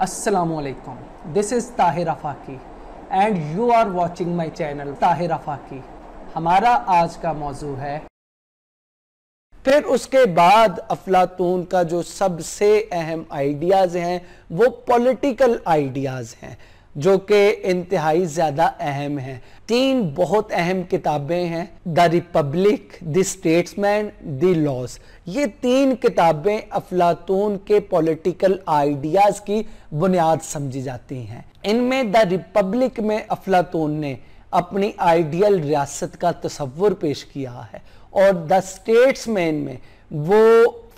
असलकुम this is Tahir Afaqi and you are watching my channel Tahir Afaqi हमारा आज का मौजू है फिर उसके बाद अफलातून का जो सबसे अहम आइडियाज़ हैं वो पॉलिटिकल आइडियाज़ हैं जो कि इंतहाई ज़्यादा अहम है तीन बहुत अहम किताबें हैं the Republic the Statesman the Laws ये तीन किताबें अफलातून के पॉलिटिकल आइडियाज़ की बुनियाद समझी जाती हैं इनमें द रिपब्लिक में अफलातून ने अपनी आइडियल रियासत का तस्वुर पेश किया है और द स्टेट्समैन में वो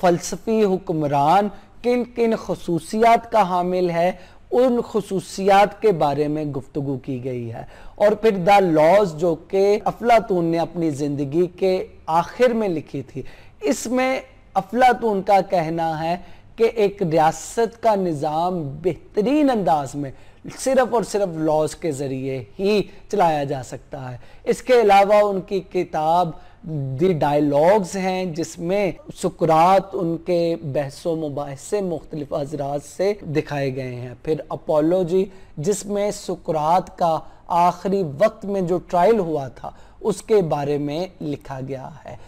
फलसफी हुक्मरान किन किन खसूसियात का हामिल है उन खसूसियात के बारे में गुफ्तु की गई है और फिर द लॉज जो कि अफलातून ने अपनी ज़िंदगी के आखिर में लिखी थी इसमें अफलातून का कहना है कि एक रियासत का निज़ाम बेहतरीन अंदाज में सिर्फ और सिर्फ लॉज के ज़रिए ही चलाया जा सकता है इसके अलावा उनकी किताब दी डायलॉग्स हैं जिसमें सुकरात उनके बहसों मुबासे मुख्तलिफ अजराज से दिखाए गए हैं फिर अपोलोजी जिसमें सुकरात का आखिरी वक्त में जो ट्रायल हुआ था उसके बारे में लिखा गया है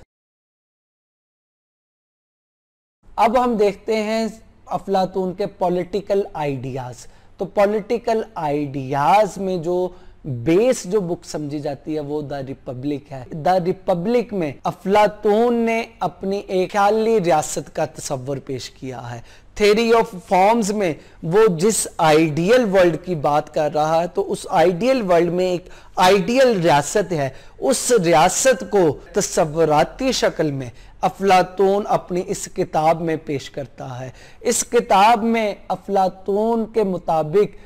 अब हम देखते हैं अफलातून के पॉलिटिकल आइडियाज़ तो पॉलिटिकल आइडियाज़ में जो बेस जो बुक समझी जाती है वो द रिपब्लिक है द रिपब्लिक में अफलातून ने अपनी एक रियासत का तस्वर पेश किया है थेरी ऑफ फॉर्म्स में वो जिस आइडियल वर्ल्ड की बात कर रहा है तो उस आइडियल वर्ल्ड में एक आइडियल रियासत है उस रियासत को तस्वराती शक्ल में अफलातून अपनी इस किताब में पेश करता है इस किताब में अफलातून के मुताबिक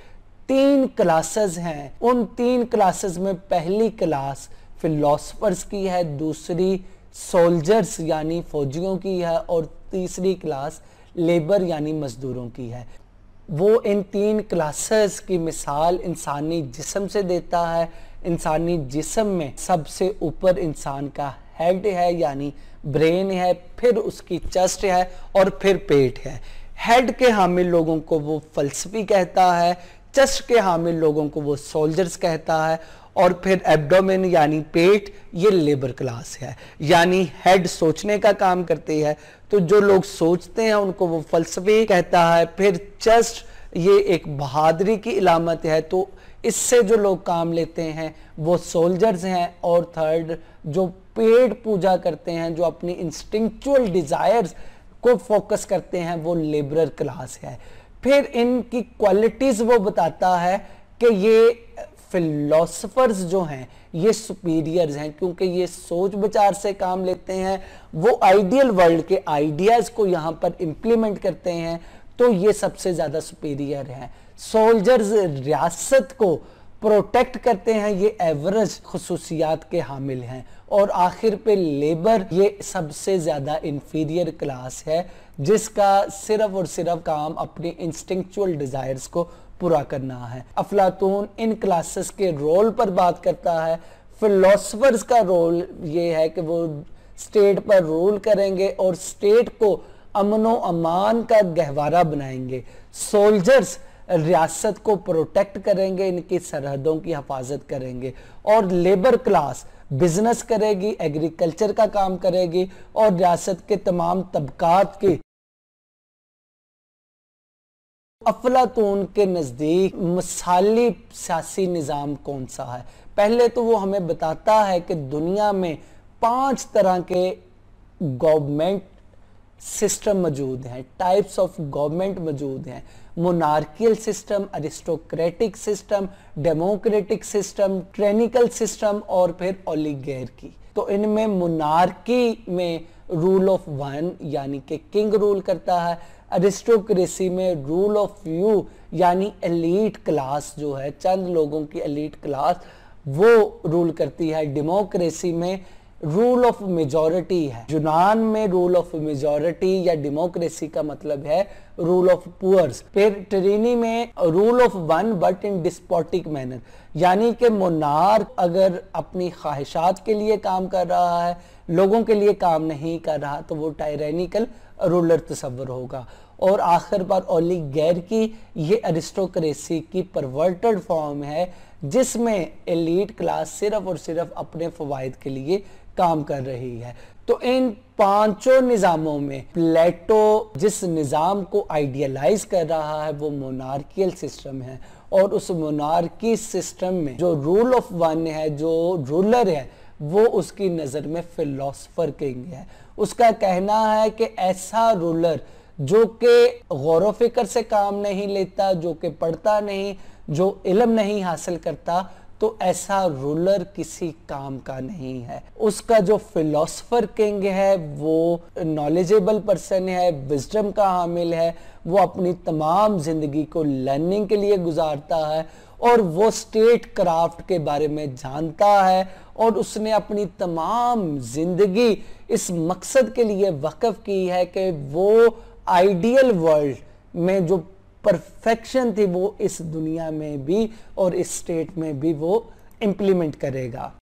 तीन क्लासेस हैं उन तीन क्लासेस में पहली क्लास फिलोसफर्स की है दूसरी सोल्जर्स यानी फौजियों की है और तीसरी क्लास लेबर यानी मजदूरों की है वो इन तीन क्लासेस की मिसाल इंसानी जिसम से देता है इंसानी जिसम में सबसे ऊपर इंसान का हेड है यानी ब्रेन है फिर उसकी चेस्ट है और फिर पेट है हेड के हामिल लोगों को वो फलसफी कहता है चस्ट के हामिल लोगों को वो सोल्जर्स कहता है और फिर एब्डोमेन यानी पेट ये लेबर क्लास है यानी हेड सोचने का काम करती है तो जो लोग सोचते हैं उनको वो फलसफे कहता है फिर चस्ट ये एक बहादरी की इलामत है तो इससे जो लोग काम लेते हैं वो सोल्जर्स हैं और थर्ड जो पेट पूजा करते हैं जो अपनी इंस्टिंक्चुअल डिज़ायर्स को फोकस करते हैं वो लेबर क्लास है फिर इनकी क्वालिटीज वो बताता है कि ये फिलोसफर्स जो हैं ये सुपीरियर्स हैं क्योंकि ये सोच विचार से काम लेते हैं वो आइडियल वर्ल्ड के आइडियाज़ को यहाँ पर इम्प्लीमेंट करते हैं तो ये सबसे ज़्यादा सुपीरियर हैं सोल्जर्स रियासत को प्रोटेक्ट करते हैं ये एवरेज खसूसियात के हामिल हैं और आखिर पे लेबर ये सबसे ज़्यादा इंफीरियर क्लास है जिसका सिर्फ और सिर्फ काम अपने इंस्टिंक्चुअल डिज़ायर्स को पूरा करना है अफलातून इन क्लासेस के रोल पर बात करता है फिलोसफर्स का रोल ये है कि वो स्टेट पर रूल करेंगे और स्टेट को अमन अमान का गहवारा बनाएंगे सोल्जर्स रियासत को प्रोटेक्ट करेंगे इनकी सरहदों की हफाजत करेंगे और लेबर क्लास बिजनेस करेगी एग्रीकल्चर का काम करेगी और रियासत के तमाम तबकात के अफलातून के नज़दीक मिसाली सियासी निज़ाम कौन सा है पहले तो वो हमें बताता है कि दुनिया में पांच तरह के गवर्नमेंट सिस्टम मौजूद हैं टाइप्स ऑफ गवर्नमेंट मौजूद हैं monarchial system aristocratic system democratic system tyrannical system और फिर ओलीगेर की तो इनमें मोनार्की में रूल ऑफ वन यानी कि किंग रूल करता है अरिस्टोक्रेसी में रूल ऑफ व्यू यानी एलीट क्लास जो है चंद लोगों की एलीट क्लास वो रूल करती है डेमोक्रेसी में रूल ऑफ मेजोरिटी है यूनान में रूल ऑफ मेजोरिटी या डेमोक्रेसी का मतलब है रूल ऑफ पुअर्स फिर ट्रेनी में rule of one but in despotic manner यानी कि मोनार अगर अपनी ख्वाहिशात के लिए काम कर रहा है लोगों के लिए काम नहीं कर रहा तो वो टायरेनिकल रूलर तस्वर होगा और आखिर पर ओली गैर की ये अरिस्टोक्रेसी की परवर्टेड फॉर्म है जिसमें एलिट क्लास सिर्फ और सिर्फ अपने फवायद के लिए काम कर रही है तो इन पांचों निज़ामों में प्लेटो जिस निज़ाम को आइडियलाइज कर रहा है वो मोनार्कियल सिस्टम है और उस मोनार्की सिस्टम में जो रूल ऑफ वन है जो रूलर है वो उसकी नज़र में फिलोसफर कहेंगे है उसका कहना है कि ऐसा रूलर जो कि गौर फिक्र से काम नहीं लेता जो कि पढ़ता नहीं जो इलम नहीं हासिल करता तो ऐसा रूलर किसी काम का नहीं है उसका जो फिलोसफर किंग है वो नॉलेजेबल पर्सन है विजडम का हामिल है वो अपनी तमाम जिंदगी को लर्निंग के लिए गुजारता है और वो स्टेट क्राफ्ट के बारे में जानता है और उसने अपनी तमाम जिंदगी इस मकसद के लिए वक़ की है कि वो आइडियल वर्ल्ड में जो परफेक्शन थी वो इस दुनिया में भी और इस स्टेट में भी वो इम्प्लीमेंट करेगा